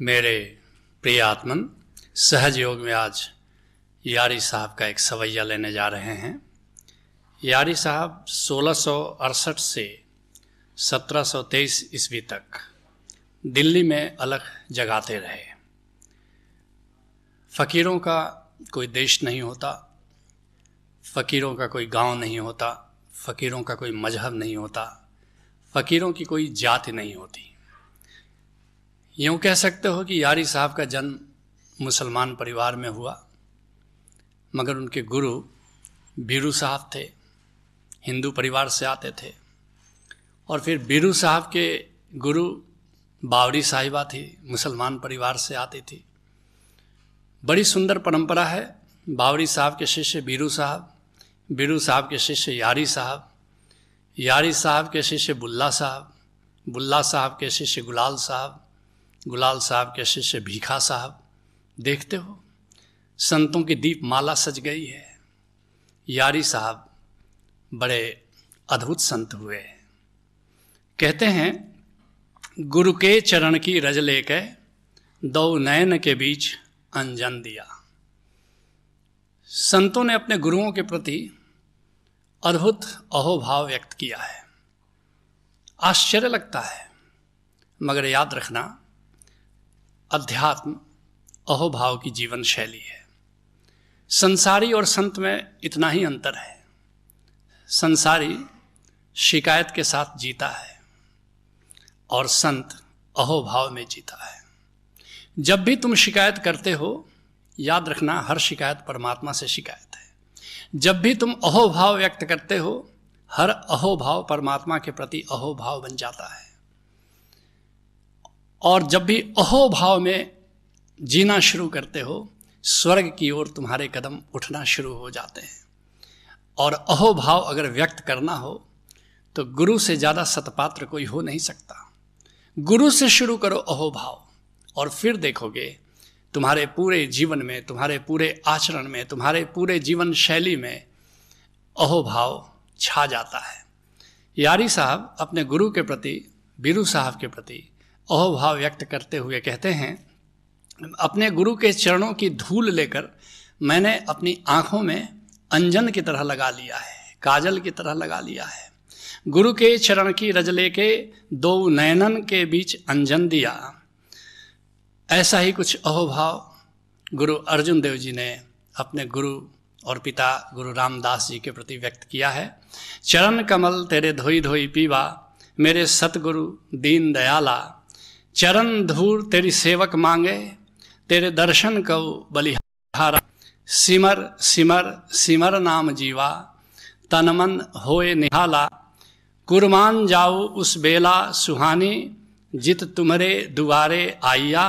मेरे प्रिय आत्मन सहज योग में आज यारी साहब का एक सवैया लेने जा रहे हैं यारी साहब सोलह से 1723 ईस्वी तक दिल्ली में अलग जगाते रहे फकीरों का कोई देश नहीं होता फ़कीरों का कोई गांव नहीं होता फ़कीरों का कोई मजहब नहीं होता फ़कीरों की कोई जाति नहीं होती यूँ कह सकते हो कि यारी साहब का जन्म मुसलमान परिवार में हुआ मगर उनके गुरु बीरू साहब थे हिंदू परिवार से आते थे और फिर बीरू साहब के गुरु बावरी साहिबा थी मुसलमान परिवार से आती थी बड़ी सुंदर परंपरा है बावरी साहब के शिष्य बीरू साहब बीरू साहब के शिष्य यारी साहब यारी साहब के शिष्य बुल्ला साहब बुल्ला साहब के शिष्य गुलाल साहब गुलाल साहब के शिष्य भीखा साहब देखते हो संतों की दीप माला सज गई है यारी साहब बड़े अद्भुत संत हुए कहते हैं गुरु के चरण की रज लेके दो नयन के बीच अंजन दिया संतों ने अपने गुरुओं के प्रति अद्भुत अहोभाव व्यक्त किया है आश्चर्य लगता है मगर याद रखना अध्यात्म अहोभाव की जीवन शैली है संसारी और संत में इतना ही अंतर है संसारी शिकायत के साथ जीता है और संत अहोभाव में जीता है जब भी तुम शिकायत करते हो याद रखना हर शिकायत परमात्मा से शिकायत है जब भी तुम अहोभाव व्यक्त करते हो हर अहोभाव परमात्मा के प्रति अहोभाव बन जाता है और जब भी अहोभाव में जीना शुरू करते हो स्वर्ग की ओर तुम्हारे कदम उठना शुरू हो जाते हैं और अहोभाव अगर व्यक्त करना हो तो गुरु से ज़्यादा सतपात्र कोई हो नहीं सकता गुरु से शुरू करो अहोभाव और फिर देखोगे तुम्हारे पूरे जीवन में तुम्हारे पूरे आचरण में तुम्हारे पूरे जीवन शैली में अहोभाव छा जाता है यारी साहब अपने गुरु के प्रति बीरू साहब के प्रति अहोभाव व्यक्त करते हुए कहते हैं अपने गुरु के चरणों की धूल लेकर मैंने अपनी आँखों में अंजन की तरह लगा लिया है काजल की तरह लगा लिया है गुरु के चरण की रज के दो नयनन के बीच अंजन दिया ऐसा ही कुछ अहोभाव गुरु अर्जुन देव जी ने अपने गुरु और पिता गुरु रामदास जी के प्रति व्यक्त किया है चरण कमल तेरे धोई धोई पीवा मेरे सतगुरु दीन दयाला चरण धूर तेरी सेवक मांगे तेरे दर्शन कौ बलिहारा सिमर सिमर सिमर नाम जीवा तनमन होए निहाला कुरमान जाऊ उस बेला सुहानी जित तुमरे दुआरे आइया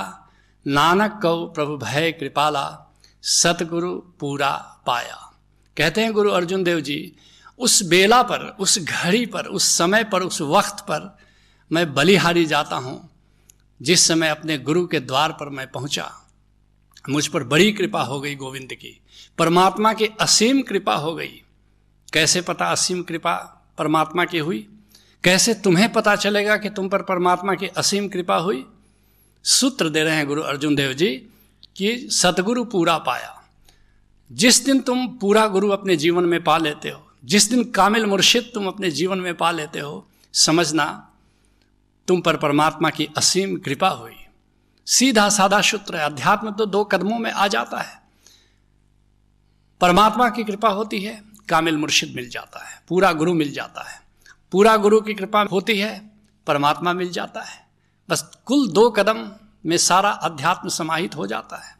नानक कौ प्रभु भय कृपाला सतगुरु पूरा पाया कहते हैं गुरु अर्जुन देव जी उस बेला पर उस घड़ी पर उस समय पर उस वक्त पर मैं बलिहारी जाता हूँ जिस समय अपने गुरु के द्वार पर मैं पहुँचा मुझ पर बड़ी कृपा हो गई गोविंद की परमात्मा की असीम कृपा हो गई कैसे पता असीम कृपा परमात्मा की हुई कैसे तुम्हें पता चलेगा कि तुम पर परमात्मा की असीम कृपा हुई सूत्र दे रहे हैं गुरु अर्जुन देव जी कि सतगुरु पूरा पाया जिस दिन तुम पूरा गुरु अपने जीवन में पा लेते हो जिस दिन कामिल मुर्शिद तुम अपने जीवन में पा लेते हो समझना तुम पर परमात्मा की असीम कृपा हुई सीधा साधा सूत्र है अध्यात्म तो दो कदमों में आ जाता है परमात्मा की कृपा होती है कामिल मुर्शिद मिल जाता है पूरा गुरु मिल जाता है पूरा गुरु की कृपा होती है परमात्मा मिल जाता है बस कुल दो कदम में सारा अध्यात्म समाहित हो जाता है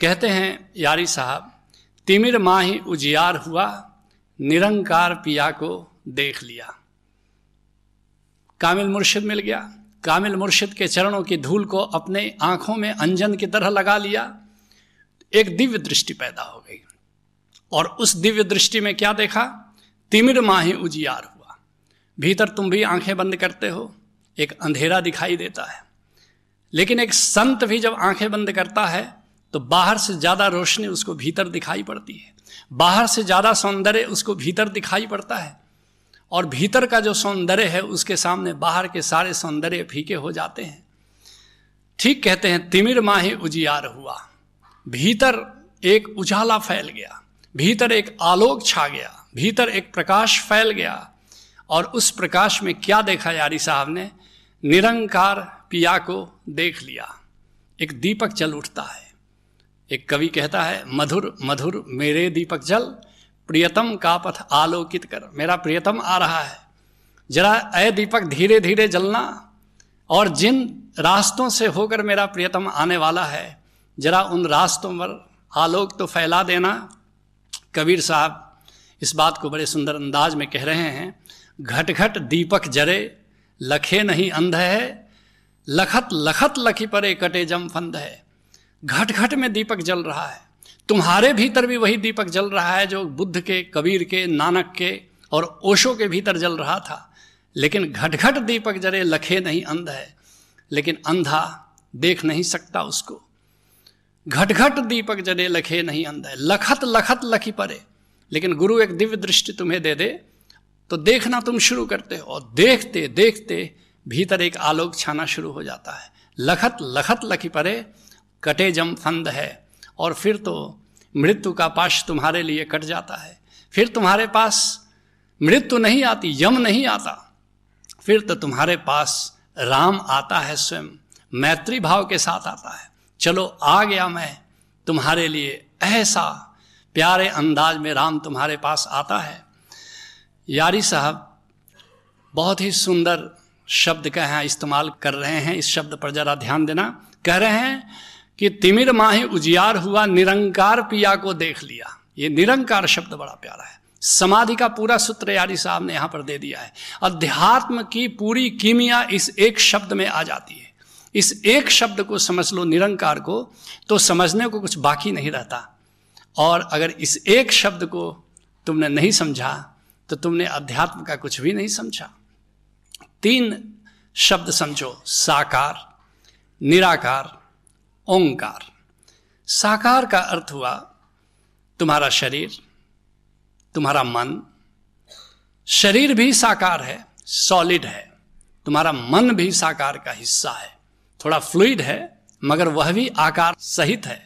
कहते हैं यारी साहब तिमिर माही उजियार हुआ निरंकार पिया को देख लिया कामिल मुर्शिद मिल गया कामिल मुर्शिद के चरणों की धूल को अपने आंखों में अंजन की तरह लगा लिया एक दिव्य दृष्टि पैदा हो गई और उस दिव्य दृष्टि में क्या देखा तिमिर माही उजियार हुआ भीतर तुम भी आंखें बंद करते हो एक अंधेरा दिखाई देता है लेकिन एक संत भी जब आंखें बंद करता है तो बाहर से ज़्यादा रोशनी उसको भीतर दिखाई पड़ती है बाहर से ज़्यादा सौंदर्य उसको भीतर दिखाई पड़ता है और भीतर का जो सौंदर्य है उसके सामने बाहर के सारे सौंदर्य फीके हो जाते हैं ठीक कहते हैं तिमिर माही उजियार हुआ भीतर एक उजाला फैल गया भीतर एक आलोक छा गया भीतर एक प्रकाश फैल गया और उस प्रकाश में क्या देखा यारी साहब ने निरंकार पिया को देख लिया एक दीपक जल उठता है एक कवि कहता है मधुर मधुर मेरे दीपक जल प्रियतम का पथ आलोकित कर मेरा प्रियतम आ रहा है जरा अय दीपक धीरे धीरे जलना और जिन रास्तों से होकर मेरा प्रियतम आने वाला है जरा उन रास्तों पर आलोक तो फैला देना कबीर साहब इस बात को बड़े सुंदर अंदाज में कह रहे हैं घट घट दीपक जरे लखे नहीं अंध है लखत लखत लखी परे कटे जम फंद है घट घट में दीपक जल रहा है तुम्हारे भीतर भी वही दीपक जल रहा है जो बुद्ध के कबीर के नानक के और ओशो के भीतर जल रहा था लेकिन घट घट दीपक जरे लखे नहीं अंध है लेकिन अंधा देख नहीं सकता उसको घट घट दीपक जरे लखे नहीं अंध है लखत लखत लखी परे लेकिन गुरु एक दिव्य दृष्टि तुम्हें दे दे तो देखना तुम शुरू करते हो और देखते देखते भीतर एक आलोक छाना शुरू हो जाता है लखत लखत लखी परे कटे जम फंद है और फिर तो मृत्यु का पाश तुम्हारे लिए कट जाता है फिर तुम्हारे पास मृत्यु नहीं आती यम नहीं आता फिर तो तुम्हारे पास राम आता है स्वयं मैत्री भाव के साथ आता है चलो आ गया मैं तुम्हारे लिए ऐसा प्यारे अंदाज में राम तुम्हारे पास आता है यारी साहब बहुत ही सुंदर शब्द का यहाँ इस्तेमाल कर रहे हैं इस शब्द पर जरा ध्यान देना कह रहे हैं कि तिमिर माही उजियार हुआ निरंकार पिया को देख लिया ये निरंकार शब्द बड़ा प्यारा है समाधि का पूरा सूत्र यारी साहब ने यहाँ पर दे दिया है अध्यात्म की पूरी कीमिया इस एक शब्द में आ जाती है इस एक शब्द को समझ लो निरंकार को तो समझने को कुछ बाकी नहीं रहता और अगर इस एक शब्द को तुमने नहीं समझा तो तुमने अध्यात्म का कुछ भी नहीं समझा तीन शब्द समझो साकार निराकार ओंकार साकार का अर्थ हुआ तुम्हारा शरीर तुम्हारा मन शरीर भी साकार है सॉलिड है तुम्हारा मन भी साकार का हिस्सा है थोड़ा फ्लूड है मगर वह भी आकार सहित है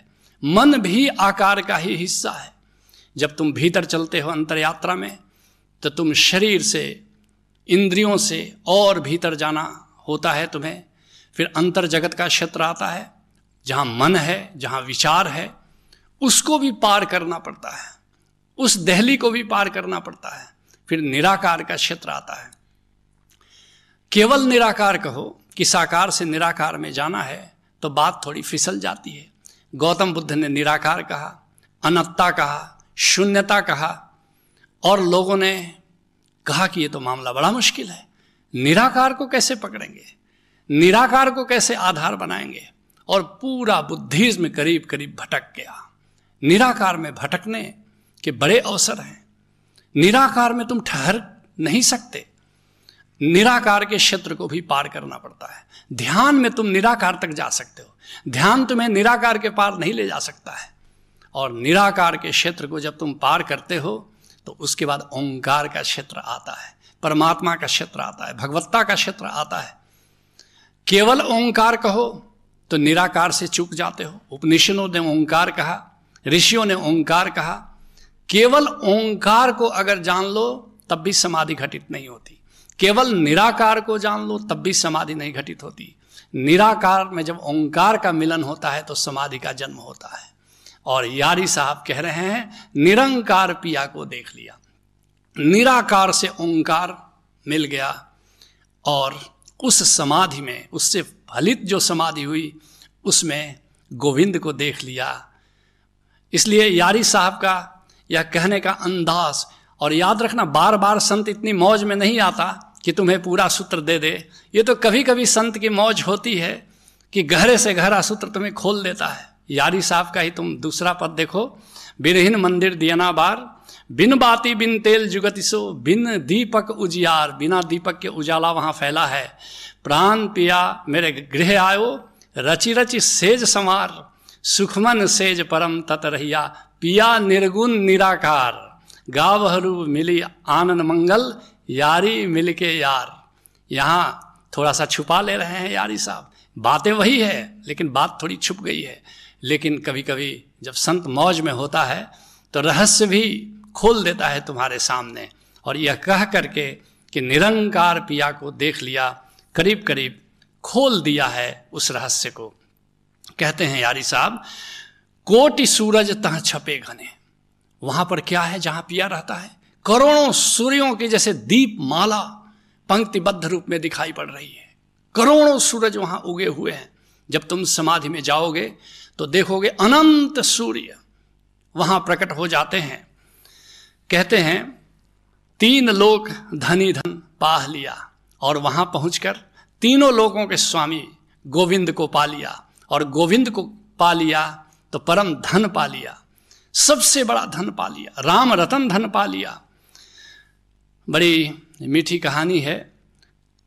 मन भी आकार का ही हिस्सा है जब तुम भीतर चलते हो अंतर यात्रा में तो तुम शरीर से इंद्रियों से और भीतर जाना होता है तुम्हें फिर अंतर जगत का क्षेत्र आता है जहाँ मन है जहाँ विचार है उसको भी पार करना पड़ता है उस दहली को भी पार करना पड़ता है फिर निराकार का क्षेत्र आता है केवल निराकार कहो कि साकार से निराकार में जाना है तो बात थोड़ी फिसल जाती है गौतम बुद्ध ने निराकार कहा अनत्ता कहा शून्यता कहा और लोगों ने कहा कि ये तो मामला बड़ा मुश्किल है निराकार को कैसे पकड़ेंगे निराकार को कैसे आधार बनाएंगे और पूरा बुद्धिज्म करीब करीब भटक गया निराकार में भटकने के बड़े अवसर हैं निराकार में तुम ठहर नहीं सकते निराकार के क्षेत्र को भी पार करना पड़ता है ध्यान में तुम निराकार तक जा सकते हो ध्यान तुम्हें निराकार के पार नहीं ले जा सकता है और निराकार के क्षेत्र को जब तुम पार करते हो तो उसके बाद ओंकार का क्षेत्र आता है परमात्मा का क्षेत्र आता है भगवत्ता का क्षेत्र आता है केवल ओंकार कहो तो निराकार से चूक जाते हो उपनिषदों ने ओंकार कहा ऋषियों ने ओंकार कहा केवल ओंकार को अगर जान लो तब भी समाधि घटित नहीं होती केवल निराकार को जान लो तब भी समाधि नहीं घटित होती निराकार में जब ओंकार का मिलन होता है तो समाधि का जन्म होता है और यारी साहब कह रहे हैं निरंकार पिया को देख लिया निराकार से ओंकार मिल गया और उस समाधि में उससे फलित जो समाधि हुई उसमें गोविंद को देख लिया इसलिए यारी साहब का यह कहने का अंदाज और याद रखना बार बार संत इतनी मौज में नहीं आता कि तुम्हें पूरा सूत्र दे दे ये तो कभी कभी संत की मौज होती है कि गहरे से गहरा सूत्र तुम्हें खोल देता है यारी साहब का ही तुम दूसरा पद देखो बिरहिन मंदिर दियना बार बिन बाती बिन तेल जुगतिसो बिन दीपक उजियार बिना दीपक के उजाला वहाँ फैला है प्राण पिया मेरे गृह आयो रचि रचि सेज समार सुखमन सेज परम तत रहिया पिया निर्गुण निराकार गावहरू मिली आनंद मंगल यारी मिल के यार यहाँ थोड़ा सा छुपा ले रहे हैं यारी साहब बातें वही है लेकिन बात थोड़ी छुप गई है लेकिन कभी कभी जब संत मौज में होता है तो रहस्य भी खोल देता है तुम्हारे सामने और यह कह करके कि निरंकार पिया को देख लिया करीब करीब खोल दिया है उस रहस्य को कहते हैं यारी साहब कोटि सूरज तह छपे घने वहां पर क्या है जहां पिया रहता है करोड़ों सूर्यों के जैसे दीप माला पंक्तिबद्ध रूप में दिखाई पड़ रही है करोड़ों सूरज वहां उगे हुए हैं जब तुम समाधि में जाओगे तो देखोगे अनंत सूर्य वहां प्रकट हो जाते हैं कहते हैं तीन लोक धनी धन पाह लिया और वहां पहुंचकर तीनों लोगों के स्वामी गोविंद को पा लिया और गोविंद को पा लिया तो परम धन पा लिया सबसे बड़ा धन पा लिया राम रतन धन पा लिया बड़ी मीठी कहानी है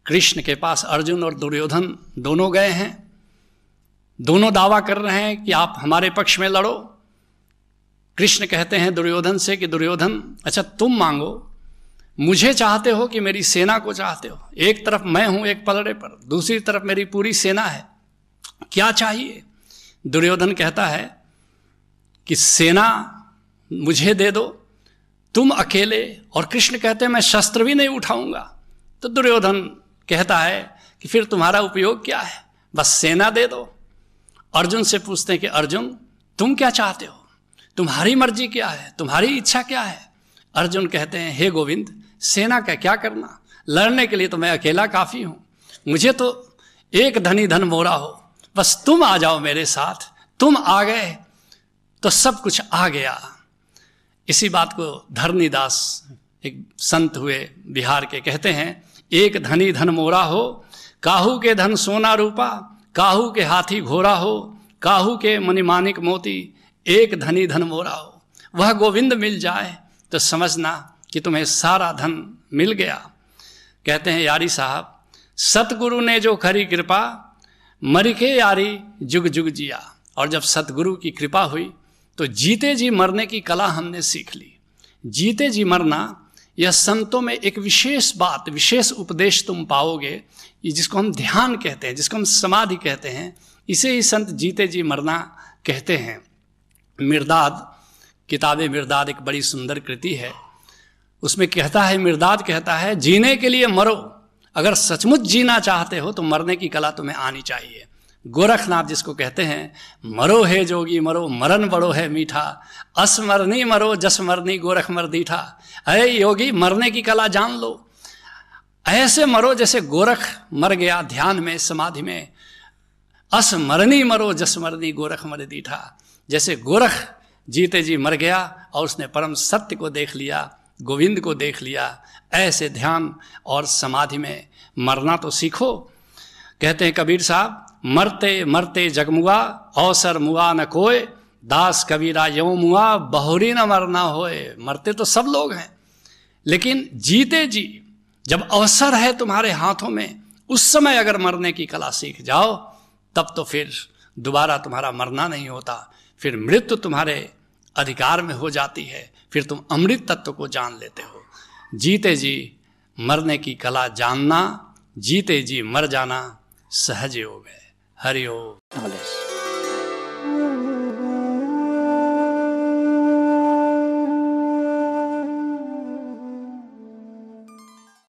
कृष्ण के पास अर्जुन और दुर्योधन दोनों गए हैं दोनों दावा कर रहे हैं कि आप हमारे पक्ष में लड़ो कृष्ण कहते हैं दुर्योधन से कि दुर्योधन अच्छा तुम मांगो मुझे चाहते हो कि मेरी सेना को चाहते हो एक तरफ मैं हूं एक पलड़े पर दूसरी तरफ मेरी पूरी सेना है क्या चाहिए दुर्योधन कहता है कि सेना मुझे दे दो तुम अकेले और कृष्ण कहते हैं मैं शस्त्र भी नहीं उठाऊंगा तो दुर्योधन कहता है कि फिर तुम्हारा उपयोग क्या है बस सेना दे दो अर्जुन से पूछते हैं कि अर्जुन तुम क्या चाहते हो तुम्हारी मर्जी क्या है तुम्हारी इच्छा क्या है अर्जुन कहते हैं हे गोविंद सेना का क्या करना लड़ने के लिए तो मैं अकेला काफ़ी हूं मुझे तो एक धनी धन मोरा हो बस तुम आ जाओ मेरे साथ तुम आ गए तो सब कुछ आ गया इसी बात को धरनीदास एक संत हुए बिहार के कहते हैं एक धनी धन मोरा हो काहू के धन सोना रूपा काहू के हाथी घोड़ा हो काहू के मणिमानिक मोती एक धनी धन मोरा हो वह गोविंद मिल जाए तो समझना कि तुम्हें सारा धन मिल गया कहते हैं यारी साहब सतगुरु ने जो खरी कृपा मरिखे यारी जुग जुग जिया और जब सतगुरु की कृपा हुई तो जीते जी मरने की कला हमने सीख ली जीते जी मरना यह संतों में एक विशेष बात विशेष उपदेश तुम पाओगे जिसको हम ध्यान कहते हैं जिसको हम समाधि कहते हैं इसे ही संत जीते जी मरना कहते हैं मिर्दाद किताब मिर्दाद एक बड़ी सुंदर कृति है उसमें कहता है मिर्दाद कहता है जीने के लिए मरो अगर सचमुच जीना चाहते हो तो मरने की कला तुम्हें आनी चाहिए गोरखनाथ जिसको कहते हैं मरो है जोगी मरो मरण बड़ो है मीठा असमरनी मरो जस मरनी गोरख मर दीठा अरे योगी मरने की कला जान लो ऐसे मरो जैसे गोरख मर गया ध्यान में समाधि में असमरणी मरो जसमरणी गोरख मर दीठा जैसे गोरख जीते जी मर गया और उसने परम सत्य को देख लिया गोविंद को देख लिया ऐसे ध्यान और समाधि में मरना तो सीखो कहते हैं कबीर साहब मरते मरते जगमुआ अवसर मुआ न कोय दास कबीरा यो मुआ बहुरी न मरना होए मरते तो सब लोग हैं लेकिन जीते जी जब अवसर है तुम्हारे हाथों में उस समय अगर मरने की कला सीख जाओ तब तो फिर दोबारा तुम्हारा मरना नहीं होता फिर मृत्यु तुम्हारे अधिकार में हो जाती है फिर तुम अमृत तत्व को जान लेते हो जीते जी मरने की कला जानना जीते जी मर जाना सहज योग है हरिओम